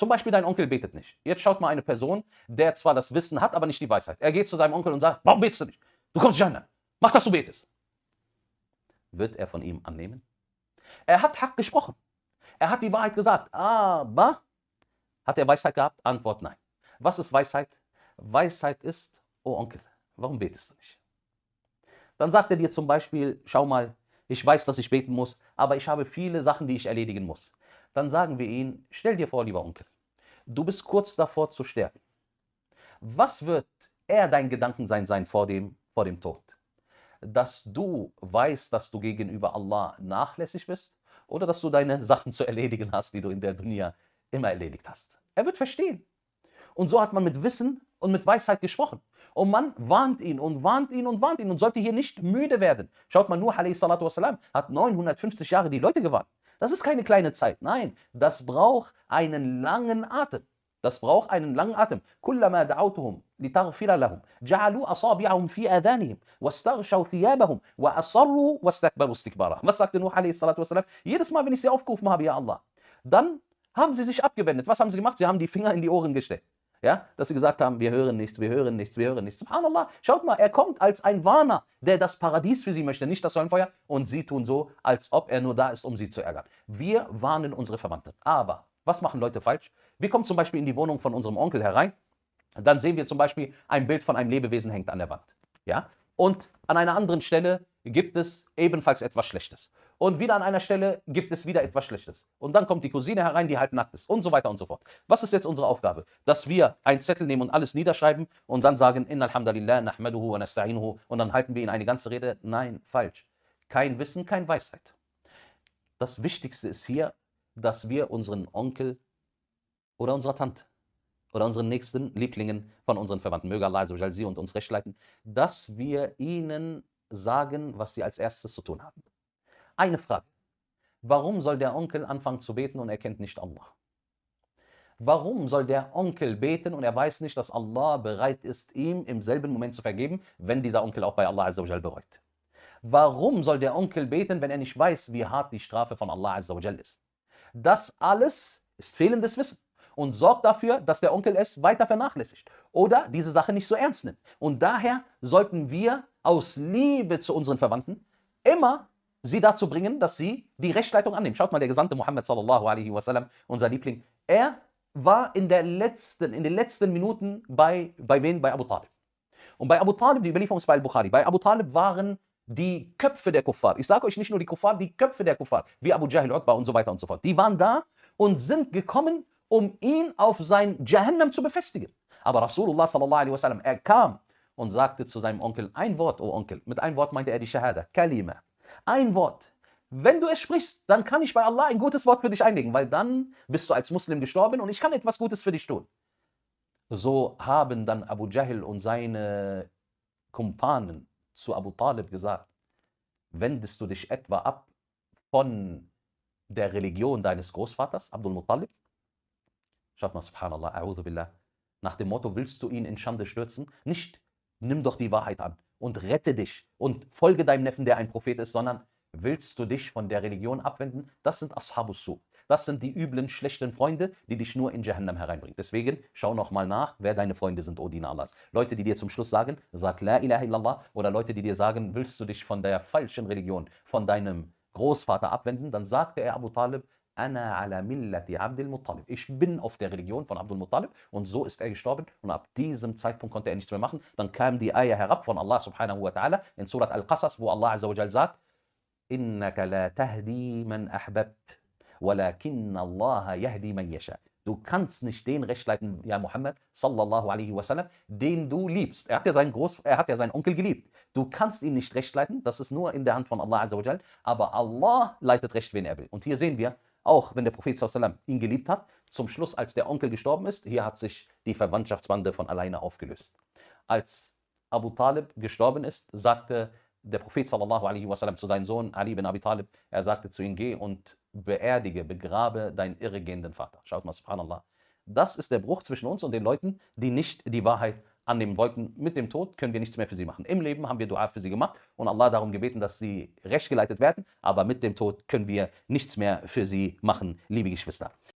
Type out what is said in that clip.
Zum Beispiel dein Onkel betet nicht. Jetzt schaut mal eine Person, der zwar das Wissen hat, aber nicht die Weisheit. Er geht zu seinem Onkel und sagt, warum betest du nicht? Du kommst nicht an. Mach, dass du betest. Wird er von ihm annehmen? Er hat Hack gesprochen. Er hat die Wahrheit gesagt. Aber hat er Weisheit gehabt? Antwort nein. Was ist Weisheit? Weisheit ist, oh Onkel, warum betest du nicht? Dann sagt er dir zum Beispiel, schau mal, ich weiß, dass ich beten muss, aber ich habe viele Sachen, die ich erledigen muss dann sagen wir ihnen, stell dir vor, lieber Onkel, du bist kurz davor zu sterben. Was wird eher dein Gedanken sein, sein vor dem, vor dem Tod? Dass du weißt, dass du gegenüber Allah nachlässig bist oder dass du deine Sachen zu erledigen hast, die du in der Dunya immer erledigt hast. Er wird verstehen. Und so hat man mit Wissen und mit Weisheit gesprochen. Und oh man warnt ihn und warnt ihn und warnt ihn und sollte hier nicht müde werden. Schaut mal, Nuh wasalam, hat 950 Jahre die Leute gewarnt. Das ist keine kleine Zeit. Nein, das braucht einen langen Atem. Das braucht einen langen Atem. كلما دعوتهم لتغفر لهم جعلوا أصابعهم في آذانهم واستغشوا ثيابهم وأصروا واستكبروا استكبارا. Was sagte Nuh alayhi salatu wasalam? Jedes Mal, wenn ich sie aufgerufen habe, ja Allah, dann haben sie sich abgewendet. Was haben sie gemacht? Sie haben die Finger in die Ohren gesteckt. Ja, dass sie gesagt haben, wir hören nichts, wir hören nichts, wir hören nichts. Subhanallah, schaut mal, er kommt als ein Warner, der das Paradies für sie möchte, nicht das Feuer. Und sie tun so, als ob er nur da ist, um sie zu ärgern. Wir warnen unsere Verwandten. Aber was machen Leute falsch? Wir kommen zum Beispiel in die Wohnung von unserem Onkel herein. Dann sehen wir zum Beispiel, ein Bild von einem Lebewesen hängt an der Wand. Ja? Und an einer anderen Stelle gibt es ebenfalls etwas Schlechtes und wieder an einer Stelle gibt es wieder etwas Schlechtes. Und dann kommt die Cousine herein, die halt nackt ist und so weiter und so fort. Was ist jetzt unsere Aufgabe? Dass wir einen Zettel nehmen und alles niederschreiben und dann sagen, Inna alhamdulillah, nahmaduhu wa nasta'inuhu und dann halten wir ihn eine ganze Rede. Nein, falsch. Kein Wissen, keine Weisheit. Das Wichtigste ist hier, dass wir unseren Onkel oder unserer Tante oder unseren nächsten Lieblingen von unseren Verwandten, möge Allah sie und uns recht leiten, dass wir ihnen sagen, was sie als erstes zu tun haben. Eine Frage. Warum soll der Onkel anfangen zu beten und er kennt nicht Allah? Warum soll der Onkel beten und er weiß nicht, dass Allah bereit ist, ihm im selben Moment zu vergeben, wenn dieser Onkel auch bei Allah Azzawajal bereut? Warum soll der Onkel beten, wenn er nicht weiß, wie hart die Strafe von Allah Azzawajal ist? Das alles ist fehlendes Wissen und sorgt dafür, dass der Onkel es weiter vernachlässigt oder diese Sache nicht so ernst nimmt. Und daher sollten wir aus Liebe zu unseren Verwandten immer sie dazu bringen, dass sie die Rechtsleitung annehmen. Schaut mal, der Gesandte Mohammed sallallahu alaihi wasallam, unser Liebling, er war in, der letzten, in den letzten Minuten bei, bei wen? Bei Abu Talib. Und bei Abu Talib, die Überlieferung ist bei Al-Bukhari, bei Abu Talib waren die Köpfe der Kuffar. Ich sage euch nicht nur die Kuffar, die Köpfe der Kuffar, wie Abu Jahil Utbah und so weiter und so fort. Die waren da und sind gekommen, um ihn auf sein Jahannam zu befestigen. Aber Rasulullah sallallahu alaihi wasallam, er kam und sagte zu seinem Onkel ein Wort, o oh Onkel. Mit einem Wort meinte er die Shahada, Kalima. Ein Wort. Wenn du es sprichst, dann kann ich bei Allah ein gutes Wort für dich einlegen, weil dann bist du als Muslim gestorben und ich kann etwas Gutes für dich tun. So haben dann Abu Jahl und seine Kumpanen zu Abu Talib gesagt, wendest du dich etwa ab von der Religion deines Großvaters, Abdul Muttalib? Schaut mal, subhanallah, a'udhu billah. Nach dem Motto, willst du ihn in Schande stürzen? Nicht, nimm doch die Wahrheit an und rette dich und folge deinem Neffen, der ein Prophet ist, sondern willst du dich von der Religion abwenden? Das sind Ashabus Su. Das sind die üblen, schlechten Freunde, die dich nur in Jahannam hereinbringen. Deswegen schau nochmal nach, wer deine Freunde sind, O Dina Allahs. Leute, die dir zum Schluss sagen, sag La ilaha illallah, oder Leute, die dir sagen, willst du dich von der falschen Religion, von deinem Großvater abwenden, dann sagte er Abu Talib, Ana ala millati Abdul Muttalib. Ich bin auf der Religion von Abdul Muttalib und so ist er gestorben und ab diesem Zeitpunkt konnte er nichts mehr machen. Dann kam die Ayah herab von Allah subhanahu wa ta'ala in Surat Al-Qasas, wo Allah azza wa jal sagt, Innaka la tahdi man ahbabt, walakin Allah yahdi man yasha. Du kannst nicht den Recht leiten, ja Muhammad, sallallahu alaihi wasallam, den du liebst. Er hat, ja seinen Groß, er hat ja seinen Onkel geliebt. Du kannst ihn nicht recht leiten, das ist nur in der Hand von Allah aber Allah leitet Recht, wen er will. Und hier sehen wir, auch wenn der Prophet sallam ihn geliebt hat, zum Schluss, als der Onkel gestorben ist, hier hat sich die Verwandtschaftsbande von alleine aufgelöst. Als Abu Talib gestorben ist, sagte der Prophet wasallam zu seinem Sohn Ali bin Abi Talib, er sagte zu ihm, geh und beerdige, begrabe deinen irregehenden Vater. Schaut mal, subhanallah. Das ist der Bruch zwischen uns und den Leuten, die nicht die Wahrheit annehmen wollten. Mit dem Tod können wir nichts mehr für sie machen. Im Leben haben wir Dua für sie gemacht und Allah darum gebeten, dass sie rechtgeleitet werden, aber mit dem Tod können wir nichts mehr für sie machen, liebe Geschwister.